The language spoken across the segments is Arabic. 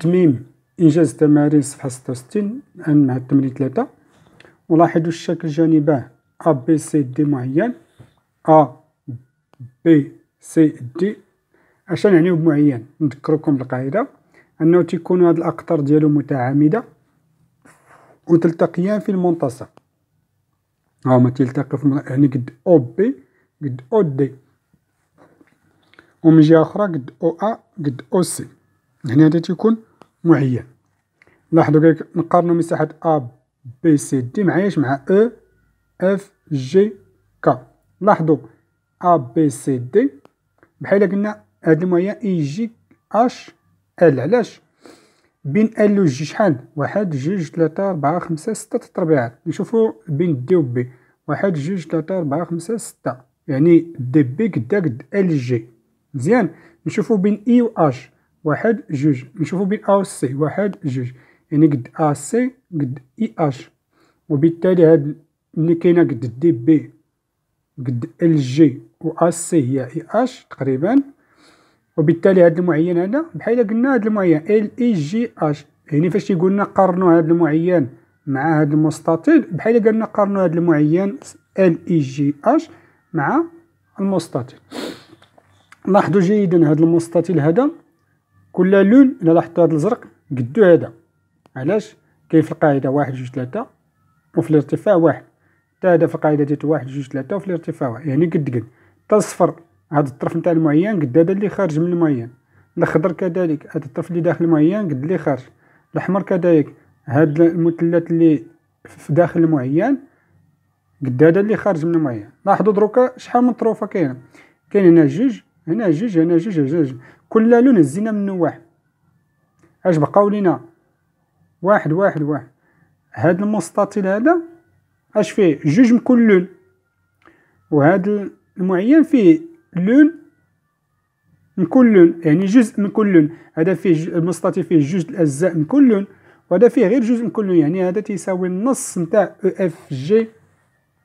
تميم إنجاز تمارين صفحة 66 الآن مع التمرين 3 ولاحظوا الشكل جانباه أ بي سي دي معين أ بي سي دي اش نعنيو بمعين نذكركم القاعده أنه تيكون هاد الأقطار ديالو متعامدة وتلتقيان في المنتصف ها هما تلتقي في يعني قد أو بي قد أو دي ومن جهة أخرى قد أو أ قد أو سي هنا تيكون معين لاحظوا قالك نقارنوا مساحة أ بي سي دي مع مع او اف جي كا لاحظوا أ بي سي دي بحال قلنا هاد المعين اي جي اش ال علاش بين ال و جي شحال واحد جوج تلاتة ربعة خمسة ستة تربيعات نشوفو بين دي و بي واحد جوج تلاتة ربعة خمسة ستة يعني دي بي قدا قد ال جي مزيان نشوفو بين اي e و اش واحد جوج نشوفو بين أ و سي واحد جوج يعني قد أ سي قد إي أش وبالتالي هاد اللي كاينة قد دي بي قد ال جي و أ سي هي إي أش تقريبا وبالتالي هاد المعين هدا بحال قلنا هاد المعين ال إي جي أش يعني فاش تيقولنا قارنو قارنوا هاد المعين مع هاد المستطيل بحال قلنا قارنوا هاد المعين ال إي جي أش مع المستطيل لاحظوا جيدا هاد المستطيل هذا كل لون الا لاحظت هذا الزرق قدو هذا علاش كاين في القاعده واحد جوج ثلاثه وفي الارتفاع واحد حتى هذا في القاعده ديالته واحد جوج ثلاثه وفي الارتفاع واحد يعني قد قد حتى الصفر هذا الطرف نتاع المعين قد هذا اللي خارج من المعين الاخضر كذلك هذا الطرف اللي داخل المعين قد اللي خارج الاحمر كذلك هاد المثلث اللي في داخل المعين قد هذا اللي خارج من المعين لاحظوا دروكا شحال من طروفه كاينه كاين هنا جوج هنا جوج هنا جوج هنا جوج كل لون الزينة واحد اش بقاو لينا واحد واحد واحد هاد المستطيل هذا اش فيه جوج من كل لون وهاد المعين فيه لون من كل لون يعني جزء من كل لون هذا فيه المستطيل فيه جوج الاجزاء من كل لون وهذا فيه غير جزء من كل لون يعني هذا تيساوي النص نتاع او اف جي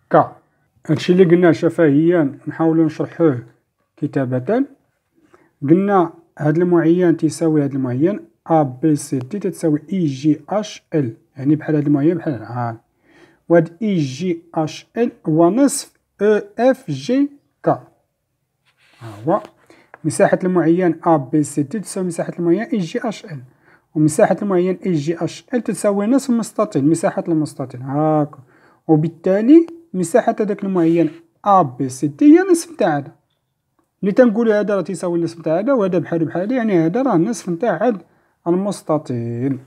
كا هادشي اللي قلناه شفهيا نحاولو نشرحوه كتابة قلنا هاد المعين تساوي هاد المعين ا بي سي دي تتساوي اي جي اش ال يعني بحال هاد المعين بحال هاد اي جي اش ال هو نصف او اف جي كا ها هو مساحة المعين ا بي سي دي تساوي مساحة المعين اي جي اش ال ومساحة المعين اي e جي اش ال تساوي نصف مستطيل مساحة المستطيل هاكا وبالتالي مساحة هذاك المعين ا بي سي دي هي نصف تاع هذا اللي تنقول هذا راه تيساوي النصف تاع هذا وهذا بحال بحال يعني هذا راه النصف نتاع هاد المستطيل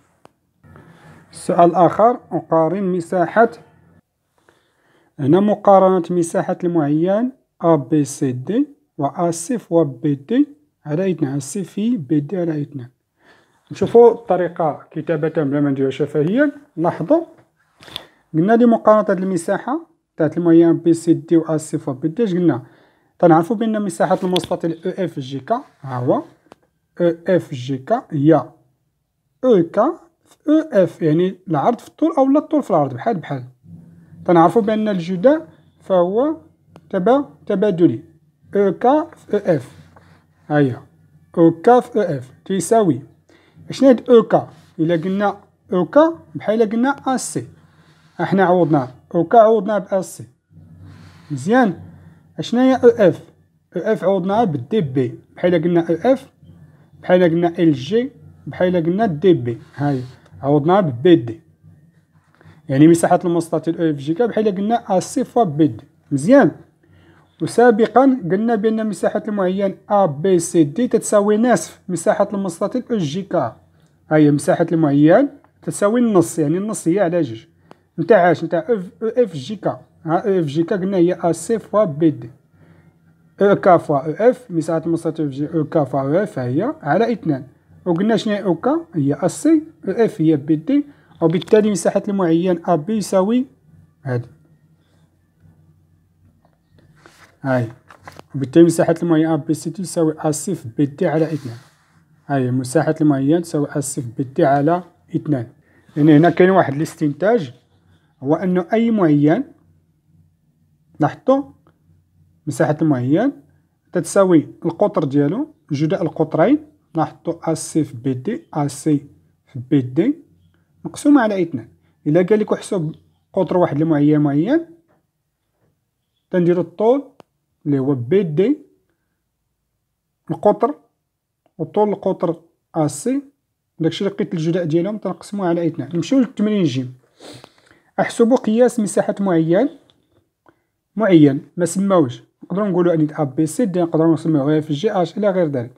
السؤال الآخر أقارن مساحة هنا مقارنة مساحة المعين ا بي سي دي و سي فوا و دي على اثنان سي في بي دي على اثنان نشوفوا الطريقة كتابتها بلا ما نديروها شفهيا لاحظوا قلنا لمقارنة هاد المساحة تاعت المعين بي سي دي و فوا بي و اش قلنا تنعرفوا بان مساحه المستطيل او e اف جي كا ها هو او اف جي كا هي او كا في او اف يعني العرض في الطول او لا الطول في العرض بحال بحال تنعرفوا بان الجداء فهو تبا تبادلي او كا في او اف ها هي او كا في او اف تساوي شنو هاد او e كا الا قلنا او e كا بحال قلنا ا سي احنا عوضناه او كا عوضناه باس سي مزيان هي او اف او اف عوضناها بالدي بي بحال قلنا او اف بحال قلنا ال جي بحال قلنا دي بي هاي عوضناها بالبي دي يعني مساحة المستطيل او اف جي كا بحال قلنا ا سي فوا بي دي مزيان وسابقا قلنا بان مساحة المعين ا بي سي دي تتساوي نصف مساحة المستطيل او جي كا هاي مساحة المعين تساوي النص يعني النص هي على جوج نتاع عاش نتاع اف جي كا ها اف جي كا قلنا هي ا سي فوا بي دي او كا فوا او اف مساحة مصات اف جي او كا فوا او اف هي على اثنان وقلنا شنو هي او كا هي ا سي او اف هي بي دي وبالتالي مساحة المعين ا بي يساوي هاد هاي وبالتالي مساحة المعين ا بي سي تساوي ا سي في بي دي على اثنان هاي مساحة المعين تساوي ا سي في بي دي على اثنان يعني هنا كاين واحد الاستنتاج هو انه اي معين لاحظتوا مساحة المعين تتساوي القطر ديالو جداء القطرين لاحظتوا اسي في بي دي اسي في بي دي مقسومة على اثنان إلا قال لك احسب قطر واحد لمعين معين تنديرو الطول اللي هو بي دي القطر وطول القطر اسي داكشي اللي لقيت الجداء ديالهم تنقسمو على اثنان نمشيو للتمرين جيم احسب قياس مساحة معين معين ما سماوش نقدروا نقولوا ان ا بي سي دي نقدروا نسميوه غير في جي اش الى غير ذلك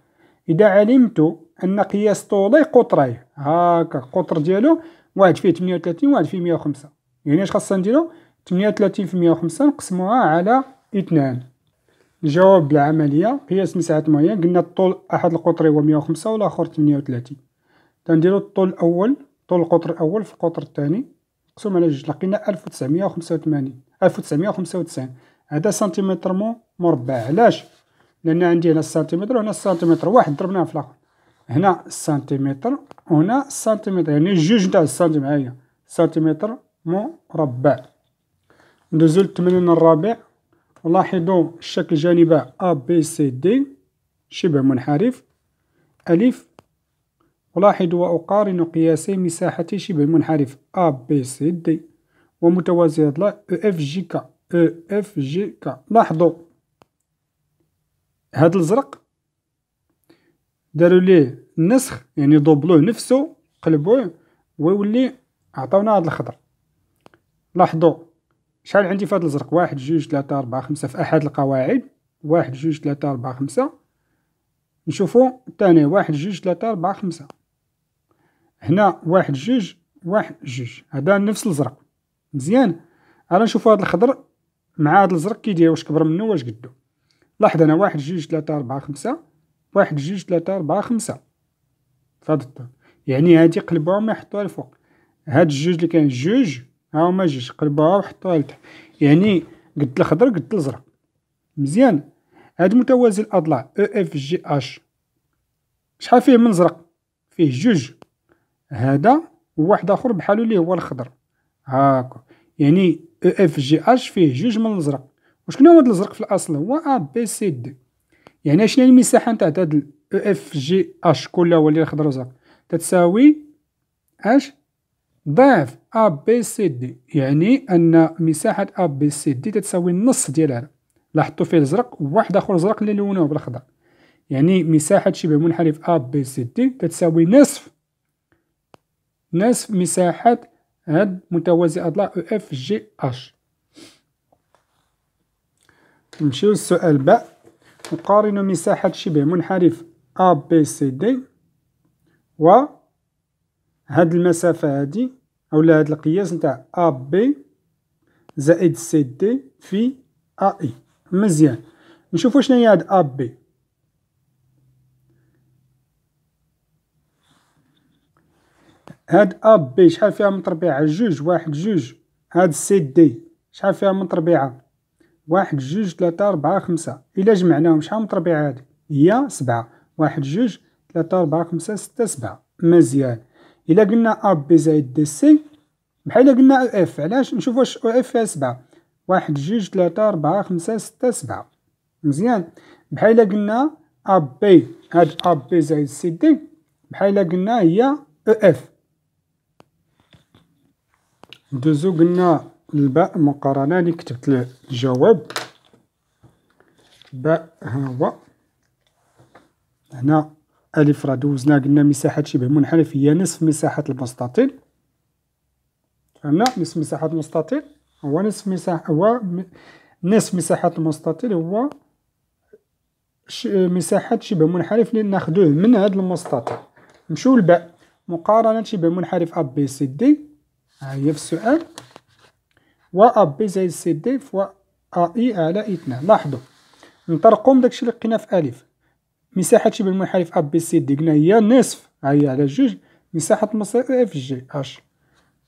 اذا علمت ان قياس طولي قطري هاكا القطر ديالو واحد فيه 38 واحد فيه 105 يعني اش خاصنا نديرو 38 في 105 نقسموها على 2 الجواب بالعمليه قياس مساحه معينه قلنا الطول احد القطر هو 105 والاخر 38 تنديرو الطول الاول طول القطر الاول في القطر الثاني نقسم على جوج لقينا 1985 1995 هذا سنتيمتر مو مربع علاش لان عندي هنا السنتيمتر وهنا السنتيمتر واحد ضربناه في الاخر هنا سنتيمتر وهنا سنتيمتر يعني جوج تاع السنتيمتر هي سنتيمتر مربع ندوزو للتمرين الرابع لاحظوا الشكل جانبه ا بي سي دي شبه منحرف الف ولاحظ وأقارن قياسي مساحتي شبه منحرف ا بي سي دي ومتوازية لا او اف جي كا او اف جي كا لاحظوا هذا الزرق داروا ليه النسخ يعني دوبلوه نفسه قلبوه ويولي عطاونا هذا الخضر لاحظوا شحال عندي في هذا الزرق واحد جوج ثلاثة أربعة خمسة في أحد القواعد واحد جوج ثلاثة أربعة خمسة نشوفو الثاني واحد جوج ثلاثة أربعة خمسة هنا واحد جوج واحد جوج هذا نفس الزرق مزيان انا نشوفوا هذا الخضر مع هذا الزرق كي داير واش كبر منه واش قدو لاحظ انا واحد جوج ثلاثة أربعة خمسة واحد جوج ثلاثة أربعة خمسة في هذا الدور يعني هادي قلبوها ما يحطوها الفوق هاد الجوج اللي كان جوج ها هما جوج قلبوها وحطوها لتحت يعني قد الخضر قد الزرق مزيان هاد متوازي الاضلاع او اف جي اش شحال فيه من زرق فيه جوج هذا وواحد اخر بحالو اللي هو الخضر هاكا يعني او اف جي اش فيه جوج من الازرق وشكون هو هذا الزرق في الاصل هو ا بي سي دي يعني شنو المساحه نتاع هاد او اف جي اش كلها اللي الخضر الازرق تتساوي اش ضعف ا بي سي دي يعني ان مساحه ا بي سي دي تتساوي النص ديال هذا لاحظتوا فيه الزرق واحد اخر زرق اللي لونوه بالخضر يعني مساحه شبه منحرف ا بي سي دي تتساوي نصف نصف مساحه هاد متوازي أضلاع أو e إف جي أش نمشيو للسؤال باء نقارن مساحة شبه منحرف أ بي سي دي و هاد المسافة هادي أولا هاد القياس نتاع أ بي زائد سي دي في أ إي e. مزيان نشوفو شناهي هاد أ بي هاد اب بي شحال فيها من تربيعه جوج واحد جوج هاد سي دي شحال فيها من تربيعه واحد جوج ثلاثة أربعة خمسة إلا جمعناهم شحال من تربيعة هادي هي سبعة واحد جوج ثلاثة أربعة خمسة ستة سبعة مزيان إلا قلنا أب بي زائد دي سي بحال إلا قلنا أو إف علاش نشوف واش أو إف فيها سبعة واحد جوج ثلاثة أربعة خمسة ستة سبعة مزيان بحال إلا قلنا أب بي هاد أب بي زائد سي دي بحال إلا قلنا هي أو إف ندوزو قلنا الباء مقارنة اللي كتبت الجواب باء ها هو هنا ألف راه دوزنا قلنا مساحة شبه منحرف هي نصف مساحة المستطيل فهمنا نصف مساحة المستطيل هو نصف مساحة هو نصف مساحة المستطيل هو مساحة شبه منحرف اللي ناخدوه من هاد المستطيل نمشيو لباء مقارنة شبه منحرف أ بي سي دي في السؤال و ا بي زائد سي دي فوا ا أي على اثنان لاحظوا من داكشي اللي لقينا في ألف مساحة شبه المنحرف بي سي دي قلنا هي نصف هي على جوج مساحة مستطيل اف جي اش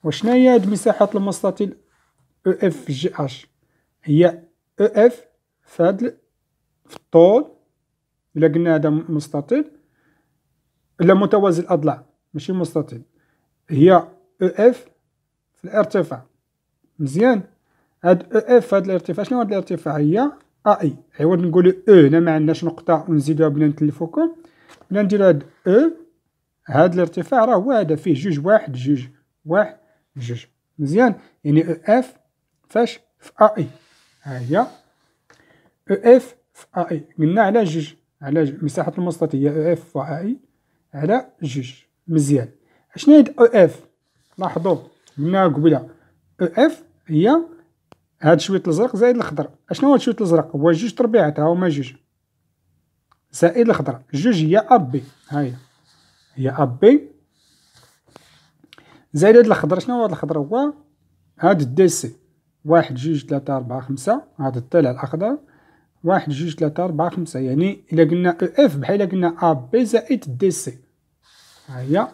وشنا هي هاد مساحة المستطيل او اف جي اش هي او اف في هاد في الطول إلا قلنا هذا مستطيل إلا متوازي الأضلاع ماشي مستطيل هي او اف في الارتفاع مزيان هاد او e اف هاد الارتفاع شنو هاد الارتفاع هي اي يعني عوض نقولو او e، هنا ما عندناش نقطه ونزيدوها بلا نتلفوكم بلا نديرو هاد او e، هاد الارتفاع راه هو هذا فيه جوج واحد جوج واحد جوج مزيان يعني او اف فاش في اي ها هي او اف في اي قلنا على جوج على مساحه المسطط هي او اف في اي على جوج مزيان شنو هاد او اف لاحظوا قلنا قبيله او اف هي هاد شويه الازرق زائد الخضر اشنو هاد شويه الازرق هو جوج تربيعات ها هما جوج زائد الخضر جوج هي ابي ها هي هي ابي زائد هاد الخضر شنو هو هاد الخضر هو هاد الدي سي واحد جوج تلاتة ربعة خمسة هاد الطلع الأخضر واحد جوج تلاتة ربعة خمسة يعني إلا قلنا أو إف بحال قلنا أ بي زائد دي سي ها هي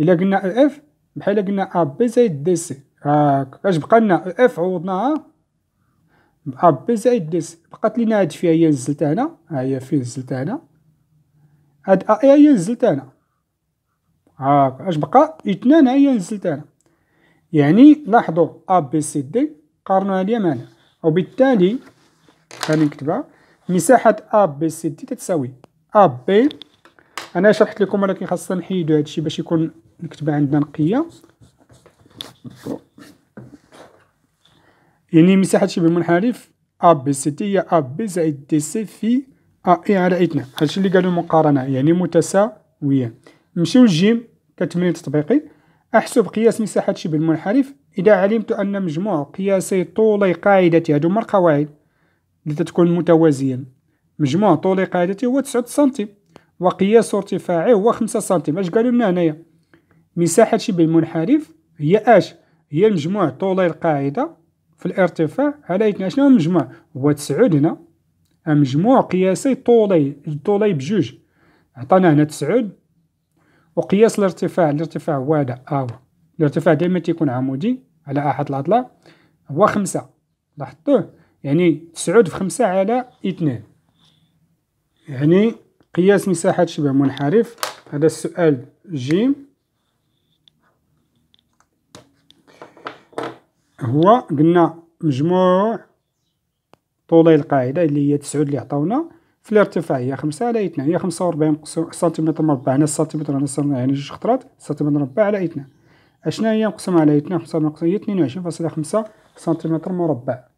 إلا قلنا أو إف بحال قلنا ا بي زائد دي سي هاك اش بقى لنا اف عوضناها ا بي زائد دي سي بقات لينا هاد فيها هي نزلتها هنا ها هي فين نزلتها هنا هاد ا هي نزلتها هنا هاك اش بقى اثنان هي نزلتها هنا يعني لاحظوا ا بي سي دي قارنوها ليا معنا وبالتالي خلينا نكتبها مساحة ا بي سي دي تتساوي ا بي انا شرحت لكم ولكن خاصنا نحيدو هادشي باش يكون نكتب عندنا نقية يعني مساحة شبه منحرف أ بي سي تي هي أ بي زائد دي سي في أ إي على إثنان هادشي اللي قالوا مقارنة يعني متساوية نمشيو للجيم كتمرين تطبيقي أحسب قياس مساحة شبه المنحرف إذا علمت أن مجموع قياسي طولي قاعدتي هادو هما القواعد اللي تتكون متوازية مجموع طولي قاعدتي هو 9 سنتيم وقياس ارتفاعه هو 5 سنتيم اش قالوا لنا هنايا مساحة شبه المنحرف هي اش هي مجموع طولي القاعدة في الارتفاع على اثنين شنو المجموع هو تسعود هنا مجموع قياسي طولي الطولي بجوج عطانا هنا تسعود وقياس الارتفاع الارتفاع هو هذا اهو الارتفاع دائما تيكون عمودي على أحد الاضلاع هو خمسة لاحظتوه يعني تسعود في خمسة على اثنين يعني قياس مساحة شبه منحرف هذا السؤال جيم هو قلنا مجموع طولي القاعدة اللي هي تسعود اللي عطاونا في الارتفاع هي خمسة على اثنان هي خمسة وربعين سنتيمتر مربع هنا سنتيمتر هنا سنتيمتر يعني جوج خطرات سنتيمتر مربع على اثنان اشناهي هي مقسومة على اثنان خمسة مقسومة هي اثنين وعشرين فاصلة خمسة سنتيمتر مربع